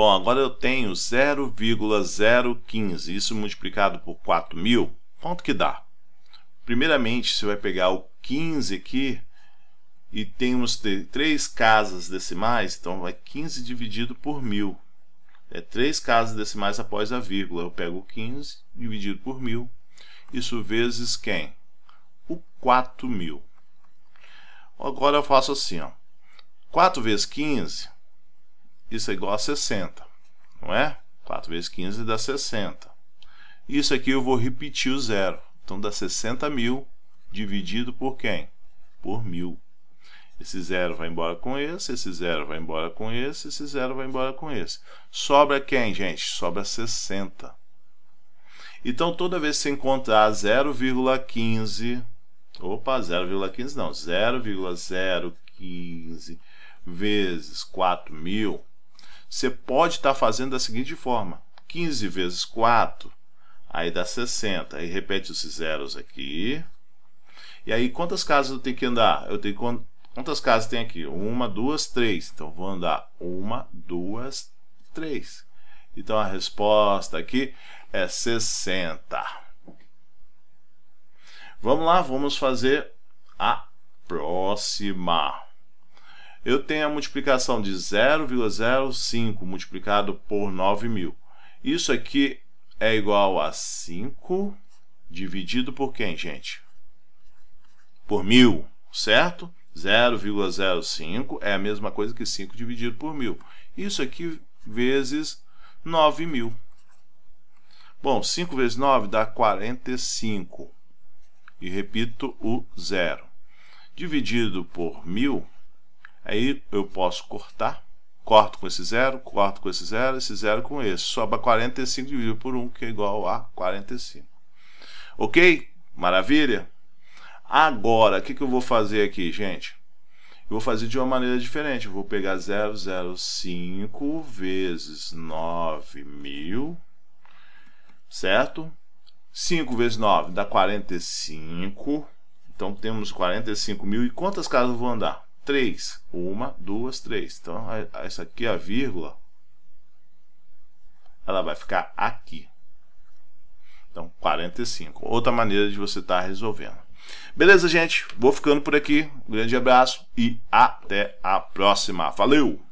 Bom, agora eu tenho 0,015, isso multiplicado por 4.000, quanto que dá? Primeiramente, você vai pegar o 15 aqui e temos três casas decimais, então vai 15 dividido por 1.000. É três casas decimais após a vírgula. Eu pego o 15 dividido por 1.000, isso vezes quem? O 4.000. Agora eu faço assim, ó. 4 vezes 15 isso é igual a 60, não é? 4 vezes 15 dá 60. Isso aqui eu vou repetir o zero. Então dá 60 mil dividido por quem? Por mil. Esse zero vai embora com esse, esse zero vai embora com esse, esse zero vai embora com esse. Sobra quem, gente? Sobra 60. Então toda vez que você encontrar 0,15, opa, 0,15 não, 0,015 vezes 4 mil, você pode estar tá fazendo da seguinte forma: 15 vezes 4, aí dá 60. Aí repete os zeros aqui. E aí, quantas casas eu tenho que andar? Eu tenho Quantas casas tem aqui? Uma, duas, três. Então, vou andar uma, duas, três. Então, a resposta aqui é 60. Vamos lá, vamos fazer a próxima eu tenho a multiplicação de 0,05 multiplicado por 9.000. Isso aqui é igual a 5 dividido por quem, gente? Por 1.000, certo? 0,05 é a mesma coisa que 5 dividido por 1.000. Isso aqui vezes 9.000. Bom, 5 vezes 9 dá 45. E repito o zero. Dividido por 1.000 Aí eu posso cortar, corto com esse zero, corto com esse zero, esse zero com esse. Sobra 45 dividido por 1, que é igual a 45. Ok? Maravilha? Agora, o que, que eu vou fazer aqui, gente? Eu vou fazer de uma maneira diferente. Eu vou pegar 005 vezes 9.000, certo? 5 vezes 9 dá 45. Então temos 45 mil. E quantas casas eu vou andar? três. Uma, duas, três. Então, essa aqui, a vírgula, ela vai ficar aqui. Então, 45. Outra maneira de você estar tá resolvendo. Beleza, gente? Vou ficando por aqui. Um grande abraço e até a próxima. Valeu!